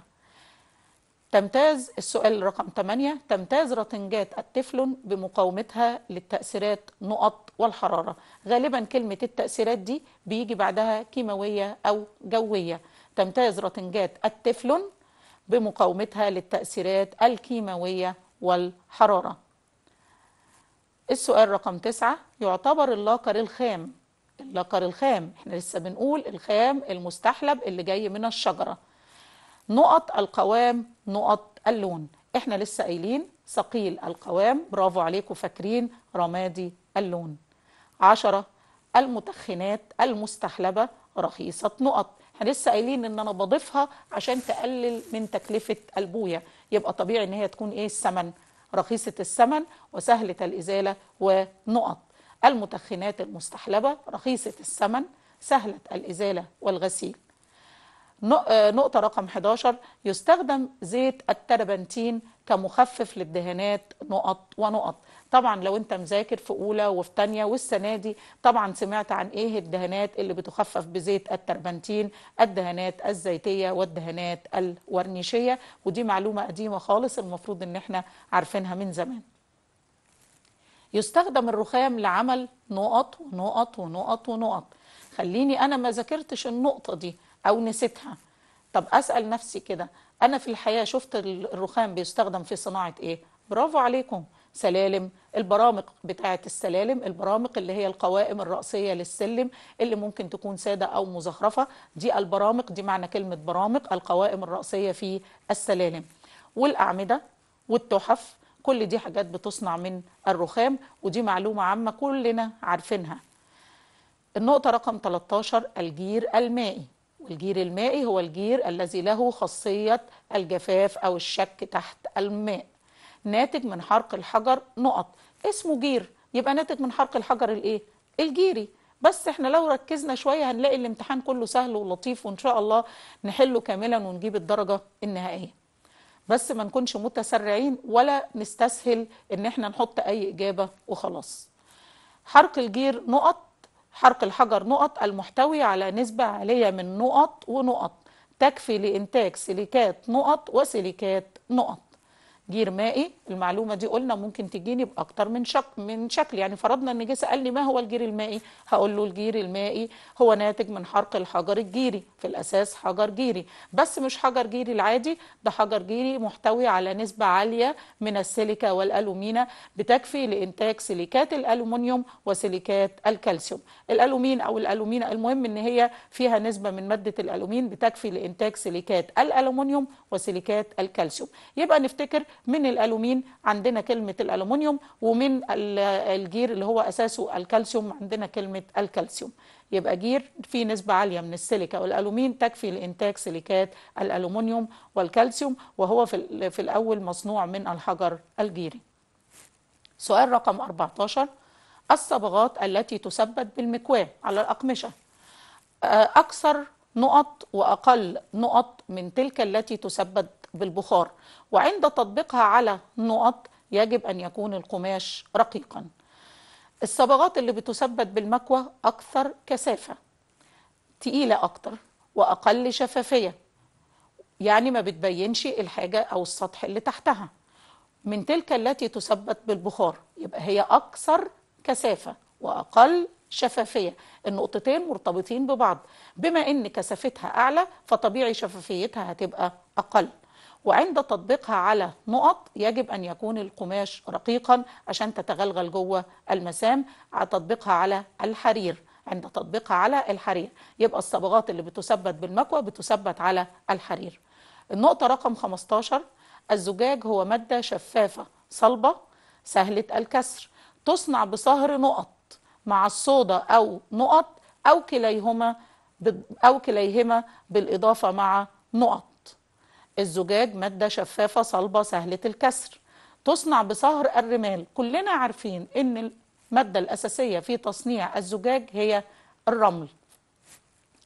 تمتاز السؤال رقم 8 تمتاز رتنجات التفلون بمقاومتها للتأثيرات نقط والحرارة غالبا كلمة التأثيرات دي بيجي بعدها كيماوية أو جوية تمتاز رتنجات التفلون بمقاومتها للتأثيرات الكيماوية والحرارة السؤال رقم تسعة يعتبر اللاكر الخام اللاكر الخام احنا لسه بنقول الخام المستحلب اللي جاي من الشجرة نقط القوام نقط اللون احنا لسه قايلين ثقيل القوام برافو عليكم فاكرين رمادي اللون عشرة المتخنات المستحلبة رخيصة نقط احنا لسه قايلين ان انا بضيفها عشان تقلل من تكلفة البوية يبقى طبيعي ان هي تكون ايه الثمن رخيصة الثمن وسهلة الإزالة ونقط المتخنات المستحلبة رخيصة الثمن سهلة الإزالة والغسيل آه، نقطة رقم 11 يستخدم زيت التربنتين كمخفف للدهانات نقط ونقط طبعا لو انت مذاكر في اولى وفي تانية والسنة دي طبعا سمعت عن ايه الدهانات اللي بتخفف بزيت التربنتين الدهانات الزيتية والدهانات الورنيشية ودي معلومة قديمة خالص المفروض ان احنا عارفينها من زمان يستخدم الرخام لعمل نقط ونقط ونقط ونقط خليني انا ما ذاكرتش النقطة دي او نسيتها طب اسال نفسي كده انا في الحياه شفت الرخام بيستخدم في صناعه ايه برافو عليكم سلالم البرامج بتاعه السلالم البرامج اللي هي القوائم الرأسية للسلم اللي ممكن تكون سادة أو مزخرفة دي البرامج دي معنى كلمة برامج القوائم الرأسية في السلالم والأعمدة والتحف كل دي حاجات بتصنع من الرخام ودي معلومة عامة كلنا عارفينها النقطة رقم 13 الجير المائي والجير المائي هو الجير الذي له خاصية الجفاف أو الشك تحت الماء ناتج من حرق الحجر نقط اسمه جير يبقى ناتج من حرق الحجر الايه الجيري بس احنا لو ركزنا شوية هنلاقي الامتحان كله سهل ولطيف وان شاء الله نحله كاملا ونجيب الدرجة النهائية بس ما نكونش متسرعين ولا نستسهل ان احنا نحط اي اجابة وخلاص حرق الجير نقط حرق الحجر نقط المحتوي على نسبة عالية من نقط ونقط تكفي لإنتاج سيليكات نقط وسيليكات نقط جير مائي المعلومه دي قلنا ممكن تجيني باكتر من شك من شكل يعني فرضنا ان جه سالني ما هو الجير المائي هقول له الجير المائي هو ناتج من حرق الحجر الجيري في الاساس حجر جيري بس مش حجر جيري العادي ده حجر جيري محتوي على نسبه عاليه من السيليكا والالومينا بتكفي لانتاج سيليكات الالومنيوم وسيليكات الكالسيوم الالومين او الالومينا المهم ان هي فيها نسبه من ماده الالومين بتكفي لانتاج سيليكات الالومنيوم وسيليكات الكالسيوم يبقى نفتكر من الالومين عندنا كلمه الالومنيوم ومن الجير اللي هو اساسه الكالسيوم عندنا كلمه الكالسيوم يبقى جير فيه نسبة عالية من السيليكا والألومين تكفي لإنتاج سيليكات الألومنيوم والكالسيوم وهو في, في الأول مصنوع من الحجر الجيري سؤال رقم 14 الصبغات التي تثبت بالمكواه على الأقمشة آه، أكثر نقط وأقل نقط من تلك التي تثبت بالبخار وعند تطبيقها على نقط يجب أن يكون القماش رقيقا الصبغات اللي بتثبت بالمكوى أكثر كثافة تقيلة أكتر وأقل شفافية يعني ما بتبينش الحاجة أو السطح اللي تحتها من تلك التي تثبت بالبخار يبقى هي أكثر كثافة وأقل شفافية النقطتين مرتبطين ببعض بما أن كثافتها أعلى فطبيعي شفافيتها هتبقى أقل وعند تطبيقها على نقط يجب أن يكون القماش رقيقا عشان تتغلغل جوه المسام على تطبيقها على الحرير عند تطبيقها على الحرير يبقى الصبغات اللي بتثبت بالمكوى بتثبت على الحرير النقطة رقم 15 الزجاج هو مادة شفافة صلبة سهلة الكسر تصنع بصهر نقط مع الصودا أو نقط أو كليهما أو كليهما بالإضافة مع نقط الزجاج مادة شفافة صلبة سهلة الكسر تصنع بصهر الرمال كلنا عارفين ان المادة الأساسية في تصنيع الزجاج هي الرمل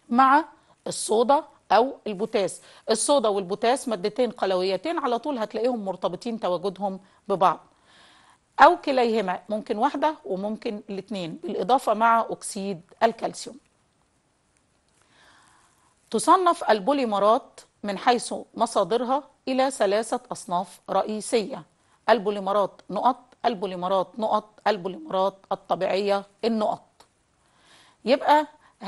مع الصودا أو البوتاس الصودا والبوتاس مادتين قلويتين على طول هتلاقيهم مرتبطين تواجدهم ببعض أو كليهما ممكن واحدة وممكن الاثنين بالإضافة مع أكسيد الكالسيوم تصنف البوليمرات من حيث مصادرها إلى ثلاثة أصناف رئيسية البوليمرات نقط البوليمرات نقط البوليمرات الطبيعية النقط يبقى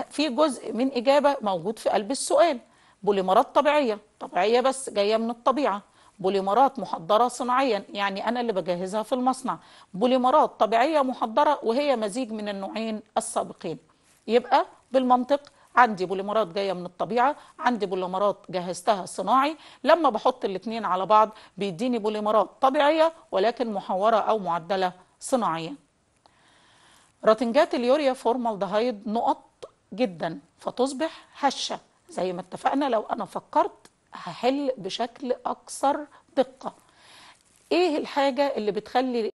في جزء من إجابة موجود في قلب السؤال بوليمرات طبيعية طبيعية بس جاية من الطبيعة بوليمرات محضرة صناعيا يعني أنا اللي بجهزها في المصنع بوليمرات طبيعية محضرة وهي مزيج من النوعين السابقين يبقى بالمنطق عندي بوليمرات جايه من الطبيعه عندي بوليمرات جهزتها صناعي لما بحط الاثنين على بعض بيديني بوليمرات طبيعيه ولكن محوره او معدله صناعيا راتنجات اليوريا فورمالدهايد نقط جدا فتصبح هشه زي ما اتفقنا لو انا فكرت هحل بشكل اكثر دقه ايه الحاجه اللي بتخلي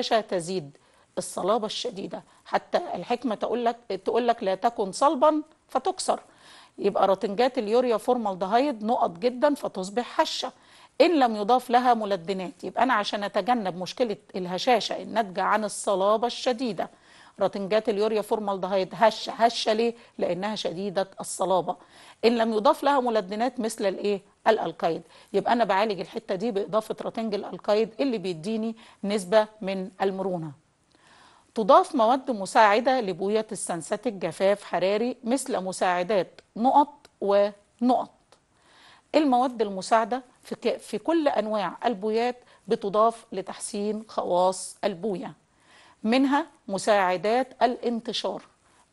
الهشه تزيد الصلابة الشديدة حتى الحكمة تقول لك تقول لك لا تكن صلبا فتكسر يبقى راتنجات اليوريا فورمال دهايد نقط جدا فتصبح هشة إن لم يضاف لها ملدنات يبقى أنا عشان أتجنب مشكلة الهشاشة الناتجة عن الصلابة الشديدة راتنجات اليوريا فورمال دهايد هشة هشة ليه؟ لأنها شديدة الصلابة إن لم يضاف لها ملدنات مثل الإيه؟ الألقايد يبقى أنا بعالج الحتة دي بإضافة راتنج الألقايد اللي بيديني نسبة من المرونة تضاف مواد مساعدة لبوية السنسات الجفاف حراري مثل مساعدات نقط ونقط المواد المساعدة في, في كل أنواع البويات بتضاف لتحسين خواص البوية منها مساعدات الانتشار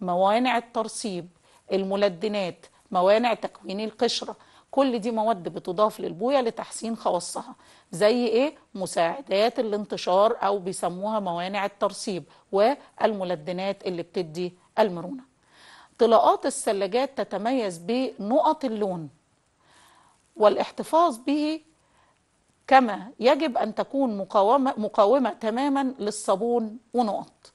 موانع الترسيب الملدنات موانع تكوين القشرة كل دي مواد بتضاف للبويه لتحسين خواصها زي ايه مساعدات الانتشار او بيسموها موانع الترسيب والملدنات اللي بتدي المرونه طلاقات الثلاجات تتميز بنقط اللون والاحتفاظ به كما يجب أن تكون مقاومة, مقاومة تماما للصابون ونقط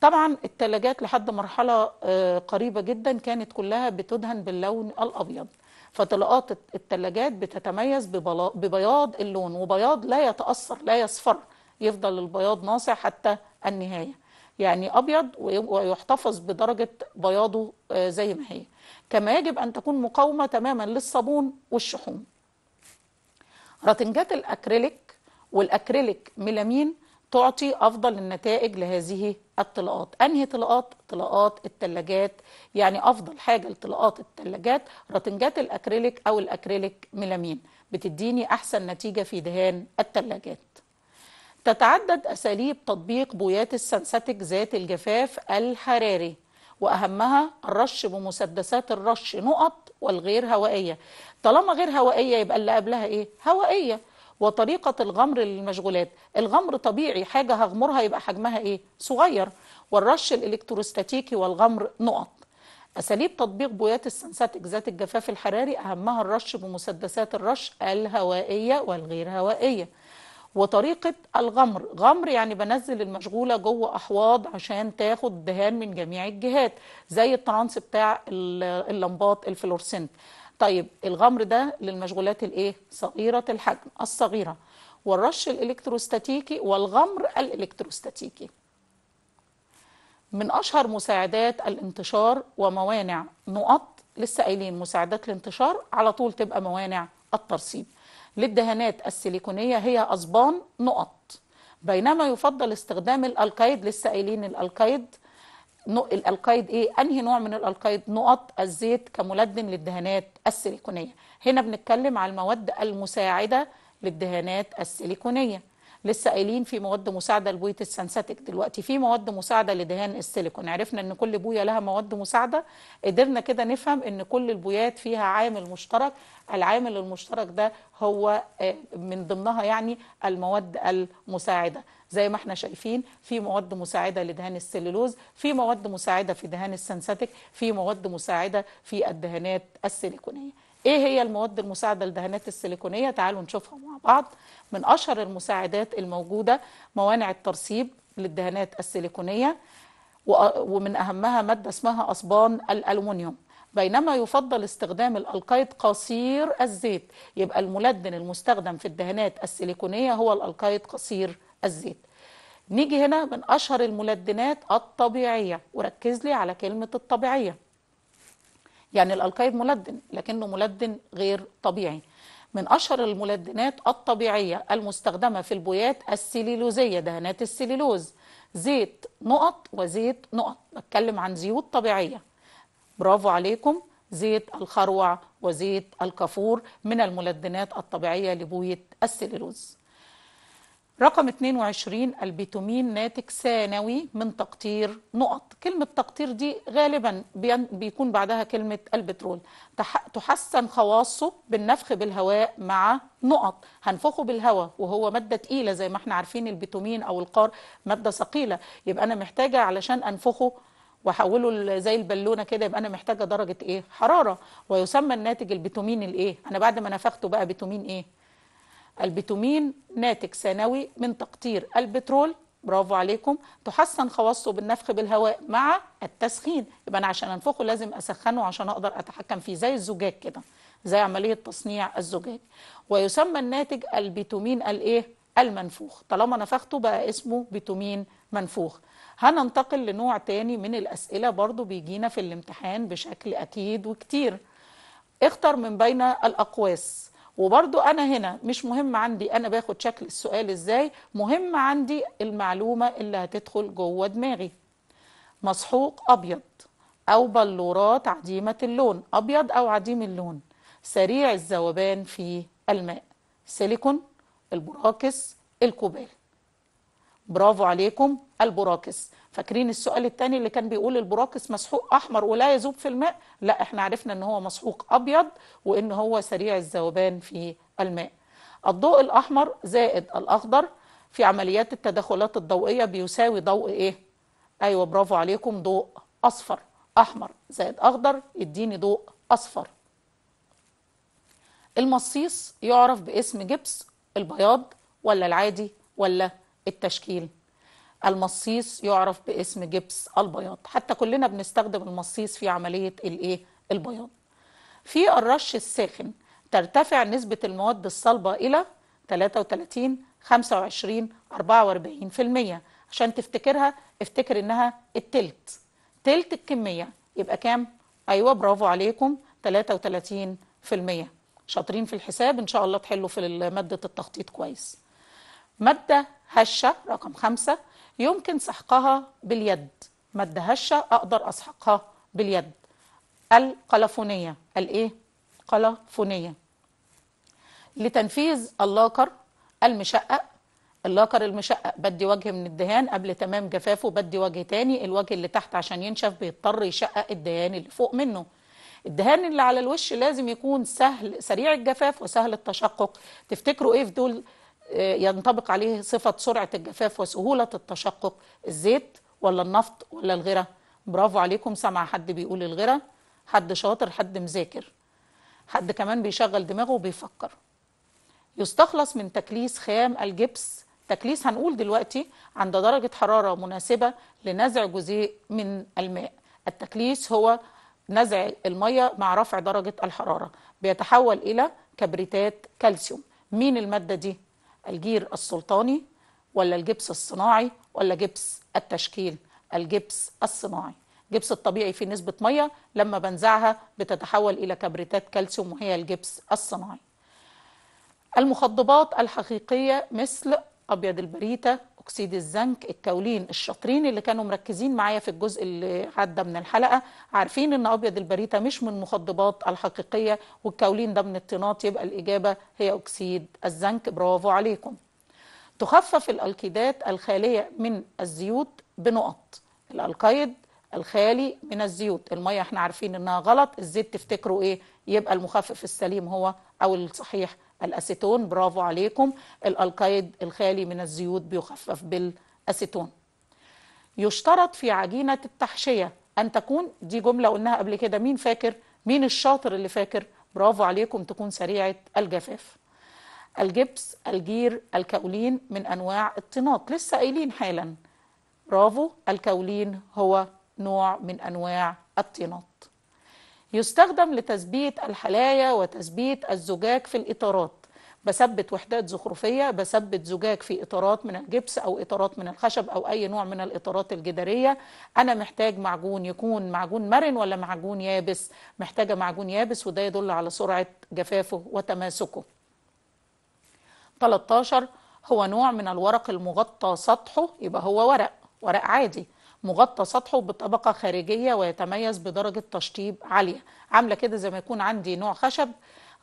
طبعا الثلاجات لحد مرحلة آه، قريبة جدا كانت كلها بتدهن باللون الأبيض فطلقات الثلاجات بتتميز ببياض اللون وبياض لا يتأثر لا يصفر يفضل البياض ناصع حتى النهاية يعني أبيض ويحتفظ بدرجة بياضه آه، زي ما هي كما يجب أن تكون مقاومة تماما للصابون والشحوم رتنجات الأكريليك والأكريليك ميلامين تعطي أفضل النتائج لهذه الطلاقات أنهي طلاقات؟ طلاقات التلاجات يعني أفضل حاجة لطلاقات التلاجات رتنجات الأكريليك أو الأكريليك ميلامين بتديني أحسن نتيجة في دهان التلاجات تتعدد أساليب تطبيق بويات السنساتيك ذات الجفاف الحراري واهمها الرش بمسدسات الرش نقط والغير هوائيه طالما غير هوائيه يبقى اللي قبلها ايه هوائيه وطريقه الغمر للمشغولات الغمر طبيعي حاجه هغمرها يبقى حجمها ايه صغير والرش الالكتروستاتيكي والغمر نقط أساليب تطبيق بويات السنساتك ذات الجفاف الحراري أهمها الرش بمسدسات الرش الهوائية والغير هوائية وطريقة الغمر غمر يعني بنزل المشغولة جوه أحواض عشان تاخد دهان من جميع الجهات زي الترانس بتاع اللمبات الفلورسنت طيب الغمر ده للمشغولات الايه صغيره الحجم الصغيره والرش الالكتروستاتيكي والغمر الالكتروستاتيكي من اشهر مساعدات الانتشار وموانع نقط لسه قايلين مساعدات الانتشار على طول تبقى موانع الترسيب للدهانات السيليكونيه هي اصبان نقط بينما يفضل استخدام الالكايد لسه قايلين الالكايد الالقايد ايه انهي نوع من الالقايد نقط الزيت كملدم للدهانات السيليكونيه هنا بنتكلم على المواد المساعده للدهانات السيليكونيه لسه قايلين في مواد مساعده لبويه السنساتيك دلوقتي في مواد مساعده لدهان السيليكون عرفنا ان كل بويه لها مواد مساعده قدرنا كده نفهم ان كل البويات فيها عامل مشترك العامل المشترك ده هو آه، من ضمنها يعني المواد المساعده زي ما احنا شايفين في مواد مساعده لدهان السلولوز في مواد مساعده في دهان السنساتيك في مواد مساعده في الدهانات السيليكونيه ايه هي المواد المساعده للدهانات السيليكونيه تعالوا نشوفها مع بعض من اشهر المساعدات الموجوده موانع الترسيب للدهانات السيليكونيه ومن اهمها ماده اسمها اصبان الالومنيوم بينما يفضل استخدام الالقايد قصير الزيت يبقى الملدن المستخدم في الدهانات السيليكونيه هو الالقايد قصير الزيت نيجي هنا من اشهر الملدنات الطبيعيه وركز لي على كلمه الطبيعيه يعني الالكايد ملدن لكنه ملدن غير طبيعي من اشهر الملدنات الطبيعيه المستخدمه في البويات السليلوزيه دهانات السليلوز زيت نقط وزيت نقط بتكلم عن زيوت طبيعيه برافو عليكم زيت الخروع وزيت الكافور من الملدنات الطبيعيه لبويه السليلوز رقم 22 البيتومين ناتج ثانوي من تقطير نقط كلمة تقطير دي غالبا بيكون بعدها كلمة البترول تحسن خواصه بالنفخ بالهواء مع نقط هنفخه بالهواء وهو مادة تقيلة زي ما احنا عارفين البيتومين أو القار مادة ثقيلة يبقى أنا محتاجة علشان أنفخه واحوله زي البالونه كده يبقى انا محتاجه درجه ايه حراره ويسمى الناتج البيتومين الايه انا بعد ما نفخته بقى بيتومين ايه البيتومين ناتج ثانوي من تقطير البترول برافو عليكم تحسن خواصه بالنفخ بالهواء مع التسخين يبقى انا عشان انفخه لازم اسخنه عشان اقدر اتحكم فيه زي الزجاج كده زي عمليه تصنيع الزجاج ويسمى الناتج البيتومين الايه المنفوخ طالما نفخته بقى اسمه بيتومين منفوخ هننتقل لنوع تاني من الاسئله برضو بيجينا في الامتحان بشكل اكيد وكتير اختر من بين الاقواس وبرضو انا هنا مش مهم عندي انا باخد شكل السؤال ازاي مهم عندي المعلومه اللي هتدخل جوه دماغي مسحوق ابيض او بلورات عديمه اللون ابيض او عديم اللون سريع الذوبان في الماء سيليكون البراكس الكوبال برافو عليكم البراكس فاكرين السؤال الثاني اللي كان بيقول البراكس مسحوق احمر ولا يذوب في الماء لا احنا عرفنا ان هو مسحوق ابيض وان هو سريع الذوبان في الماء الضوء الاحمر زائد الاخضر في عمليات التدخلات الضوئيه بيساوي ضوء ايه ايوه برافو عليكم ضوء اصفر احمر زائد اخضر يديني ضوء اصفر المصيص يعرف باسم جبس البياض ولا العادي ولا التشكيل المصيص يعرف باسم جبس البياض حتى كلنا بنستخدم المصيص في عملية الايه البياض في الرش الساخن ترتفع نسبة المواد الصلبة إلى 33 25 44% عشان تفتكرها افتكر إنها التلت تلت الكمية يبقى كام؟ أيوة برافو عليكم 33% شاطرين في الحساب إن شاء الله تحلوا في مادة التخطيط كويس مادة هشة رقم خمسة يمكن سحقها باليد ما ادهش اقدر اسحقها باليد القلفونيه الايه قلفونيه لتنفيذ اللاكر المشقق اللاكر المشقق بدي وجه من الدهان قبل تمام جفافه بدي وجه تاني الوجه اللي تحت عشان ينشف بيضطر يشقق الدهان اللي فوق منه الدهان اللي على الوش لازم يكون سهل سريع الجفاف وسهل التشقق تفتكروا ايه في دول ينطبق عليه صفة سرعة الجفاف وسهولة التشقق الزيت ولا النفط ولا الغرة برافو عليكم سمع حد بيقول الغرة حد شاطر حد مذاكر حد كمان بيشغل دماغه وبيفكر يستخلص من تكليس خام الجبس تكليس هنقول دلوقتي عند درجة حرارة مناسبة لنزع جزيء من الماء التكليس هو نزع المية مع رفع درجة الحرارة بيتحول إلى كبريتات كالسيوم مين المادة دي؟ الجير السلطاني ولا الجبس الصناعي ولا جبس التشكيل الجبس الصناعي الجبس الطبيعي فيه نسبة مية لما بنزعها بتتحول إلى كبريتات كالسيوم وهي الجبس الصناعي المخضبات الحقيقية مثل أبيض البريتا اكسيد الزنك الكولين الشاطرين اللي كانوا مركزين معايا في الجزء اللي عدى من الحلقه عارفين ان ابيض البريتا مش من المخضبات الحقيقيه والكولين ده من الطينات يبقى الاجابه هي اكسيد الزنك برافو عليكم تخفف الالكيدات الخاليه من الزيوت بنقط الالكيد الخالي من الزيوت الميه احنا عارفين انها غلط الزيت تفتكروا ايه يبقى المخفف السليم هو او الصحيح الاسيتون برافو عليكم الالقايد الخالي من الزيوت بيخفف بالاسيتون يشترط في عجينه التحشيه ان تكون دي جمله قلناها قبل كده مين فاكر مين الشاطر اللي فاكر برافو عليكم تكون سريعه الجفاف الجبس الجير الكاولين من انواع الطينات لسه قايلين حالا برافو الكاولين هو نوع من انواع الطينات يستخدم لتثبيت الحلايا وتثبيت الزجاج في الإطارات بثبت وحدات زخرفية بثبت زجاج في إطارات من الجبس أو إطارات من الخشب أو أي نوع من الإطارات الجدارية أنا محتاج معجون يكون معجون مرن ولا معجون يابس محتاجة معجون يابس وده يدل على سرعة جفافه وتماسكه 13 هو نوع من الورق المغطى سطحه يبقى هو ورق ورق عادي مغطى سطحه بطبقه خارجيه ويتميز بدرجه تشطيب عاليه عامله كده زي ما يكون عندي نوع خشب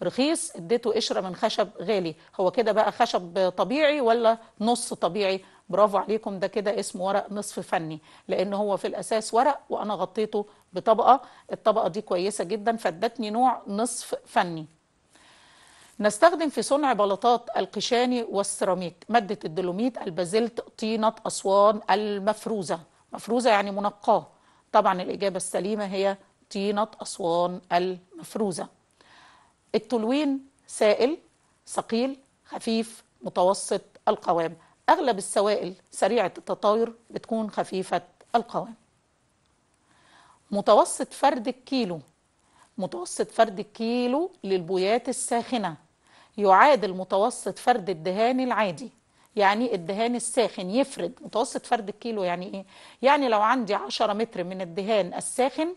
رخيص اديته قشره من خشب غالي هو كده بقى خشب طبيعي ولا نص طبيعي برافو عليكم ده كده اسمه ورق نصف فني لان هو في الاساس ورق وانا غطيته بطبقه الطبقه دي كويسه جدا فادتني نوع نصف فني نستخدم في صنع بلاطات القشاني والسيراميك ماده الدولوميت البازلت طينه اسوان المفروزه مفروزة يعني منقاة طبعا الإجابة السليمة هي طينة أسوان المفروزة التلوين سائل ثقيل خفيف متوسط القوام أغلب السوائل سريعة التطاير بتكون خفيفة القوام متوسط فرد الكيلو متوسط فرد الكيلو للبويات الساخنة يعادل متوسط فرد الدهان العادي يعني الدهان الساخن يفرد متوسط فرد الكيلو يعني ايه يعني لو عندي 10 متر من الدهان الساخن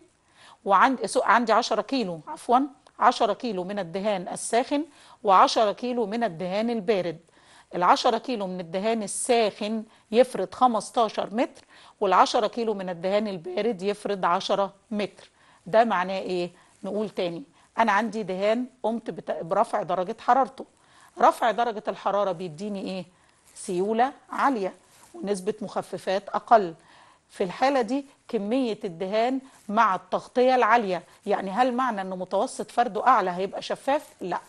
وعندي عندي 10 كيلو عفوا 10 كيلو من الدهان الساخن و10 كيلو من الدهان البارد ال10 كيلو من الدهان الساخن يفرد 15 متر وال10 كيلو من الدهان البارد يفرد 10 متر ده معناه ايه نقول تاني انا عندي دهان قمت برفع درجه حرارته رفع درجه الحراره بيديني ايه سيولة عالية ونسبة مخففات أقل في الحالة دي كمية الدهان مع التغطية العالية يعني هل معنى أن متوسط فرده أعلى هيبقى شفاف؟ لا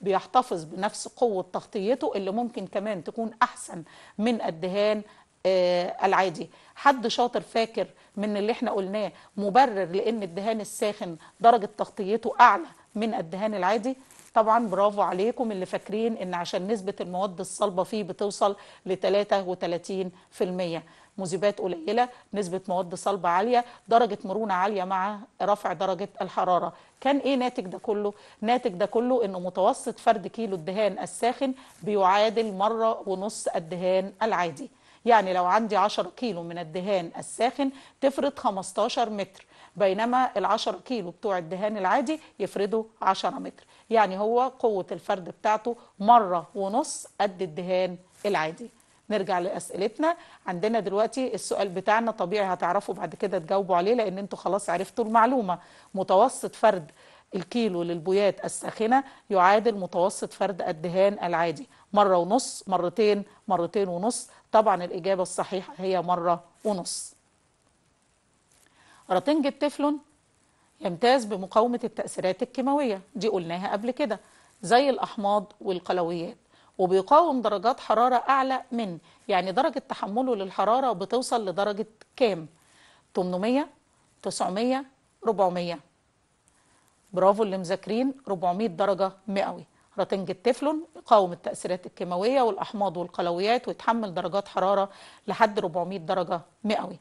بيحتفظ بنفس قوة تغطيته اللي ممكن كمان تكون أحسن من الدهان آه العادي حد شاطر فاكر من اللي احنا قلناه مبرر لأن الدهان الساخن درجة تغطيته أعلى من الدهان العادي طبعا برافو عليكم اللي فاكرين ان عشان نسبه المواد الصلبه فيه بتوصل ل 33% مذيبات قليله نسبه مواد صلبه عاليه درجه مرونه عاليه مع رفع درجه الحراره كان ايه ناتج ده كله ناتج ده كله ان متوسط فرد كيلو الدهان الساخن بيعادل مره ونص الدهان العادي يعني لو عندي 10 كيلو من الدهان الساخن تفرد 15 متر بينما ال 10 كيلو بتوع الدهان العادي يفردوا 10 متر يعني هو قوة الفرد بتاعته مرة ونص قد الدهان العادي نرجع لأسئلتنا عندنا دلوقتي السؤال بتاعنا طبيعي هتعرفوا بعد كده تجاوبوا عليه لأن انتوا خلاص عرفتوا المعلومة متوسط فرد الكيلو للبويات الساخنة يعادل متوسط فرد الدهان العادي مرة ونص مرتين مرتين ونص طبعا الإجابة الصحيحة هي مرة ونص رتنج التفلون يمتاز بمقاومة التأثيرات الكيماوية دي قلناها قبل كده زي الأحماض والقلويات وبيقاوم درجات حرارة أعلى من يعني درجة تحمله للحرارة بتوصل لدرجة كام 800 900 400 برافو اللي مذاكرين 400 درجة مئوي راتنج التفلون يقاوم التأثيرات الكيماوية والأحماض والقلويات ويتحمل درجات حرارة لحد 400 درجة مئوي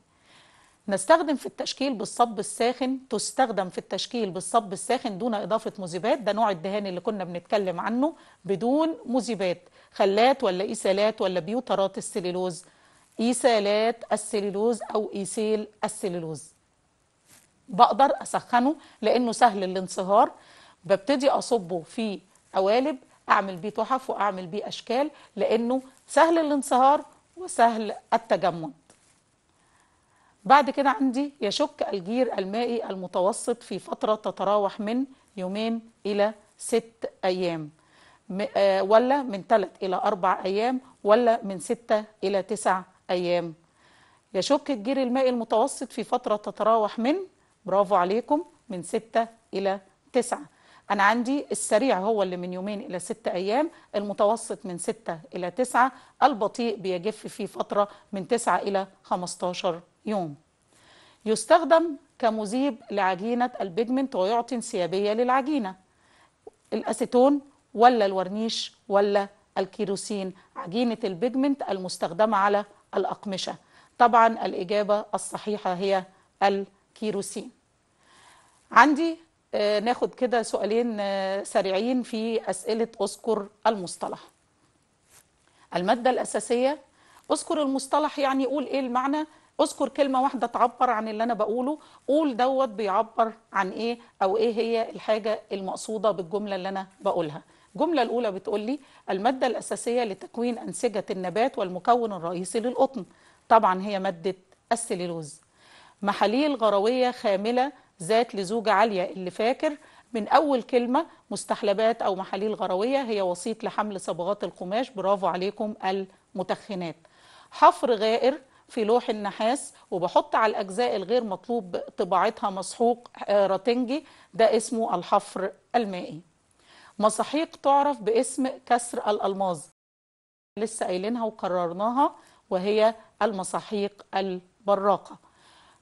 نستخدم في التشكيل بالصب الساخن تستخدم في التشكيل بالصب الساخن دون إضافة مذيبات ده نوع الدهان اللي كنا بنتكلم عنه بدون مذيبات خلات ولا إيسالات ولا بيوترات السليلوز إيسالات السليلوز أو إيسيل السليلوز بقدر أسخنه لأنه سهل الانصهار ببتدي أصبه في قوالب أعمل بيه تحف وأعمل بيه أشكال لأنه سهل الانصهار وسهل التجمد بعد كده عندي يشك الجير المائي المتوسط في فترة تتراوح من يومين إلى ست أيام آه، ولا من ثلاث إلى أربع أيام ولا من ستة إلى تسع أيام يشك الجير المائي المتوسط في فترة تتراوح من برافو عليكم من ستة إلى تسعة أنا عندي السريع هو اللي من يومين إلى ستة أيام المتوسط من ستة إلى تسعة البطيء بيجف في فترة من تسعة إلى خمستاشر يوم يستخدم كمذيب لعجينة البيجمنت ويعطي انسيابية للعجينة الأسيتون ولا الورنيش ولا الكيروسين عجينة البيجمنت المستخدمة على الأقمشة طبعا الإجابة الصحيحة هي الكيروسين عندي آه، ناخد كده سؤالين آه، سريعين في أسئلة أذكر المصطلح المادة الأساسية أذكر المصطلح يعني قول إيه المعنى اذكر كلمه واحده تعبر عن اللي انا بقوله قول دوت بيعبر عن ايه او ايه هي الحاجه المقصوده بالجمله اللي انا بقولها الجمله الاولى بتقول لي الماده الاساسيه لتكوين انسجه النبات والمكون الرئيسي للقطن طبعا هي ماده السليلوز محاليل غرويه خامله ذات لزوجه عاليه اللي فاكر من أول كلمة مستحلبات أو محاليل غروية هي وسيط لحمل صبغات القماش برافو عليكم المتخنات حفر غائر في لوح النحاس وبحط على الأجزاء الغير مطلوب طباعتها مسحوق آه، راتنجي ده اسمه الحفر المائي مساحيق تعرف باسم كسر الألماظ لسه قايلينها وكررناها وهي المساحيق البراقة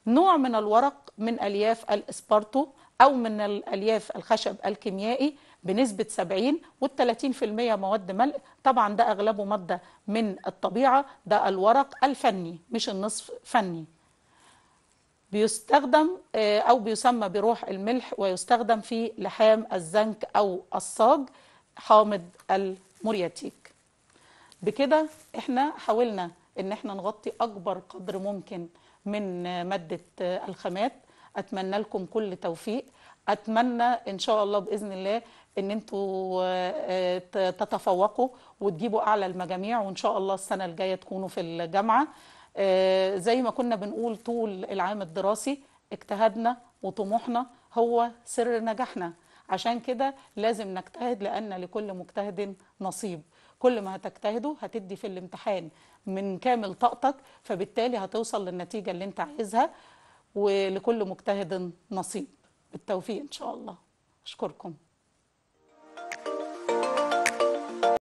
نوع من الورق من ألياف الإسبارتو أو من الألياف الخشب الكيميائي بنسبة 70 وال30% مواد ملء طبعا ده أغلبه مادة من الطبيعة ده الورق الفني مش النصف فني بيستخدم آه، أو بيسمى بروح الملح ويستخدم في لحام الزنك أو الصاج حامض المورياتيك بكده احنا حاولنا ان احنا نغطي اكبر قدر ممكن من مادة الخامات أتمنى لكم كل توفيق أتمنى إن شاء الله بإذن الله ان انتوا آه، تتفوقوا وتجيبوا اعلى المجاميع وان شاء الله السنه الجايه تكونوا في الجامعه آه، زي ما كنا بنقول طول العام الدراسي اجتهادنا وطموحنا هو سر نجاحنا عشان كده لازم نجتهد لان لكل مجتهد نصيب كل ما هتجتهده هتدي في الامتحان من كامل طاقتك فبالتالي هتوصل للنتيجه اللي انت عايزها ولكل مجتهد نصيب بالتوفيق ان شاء الله اشكركم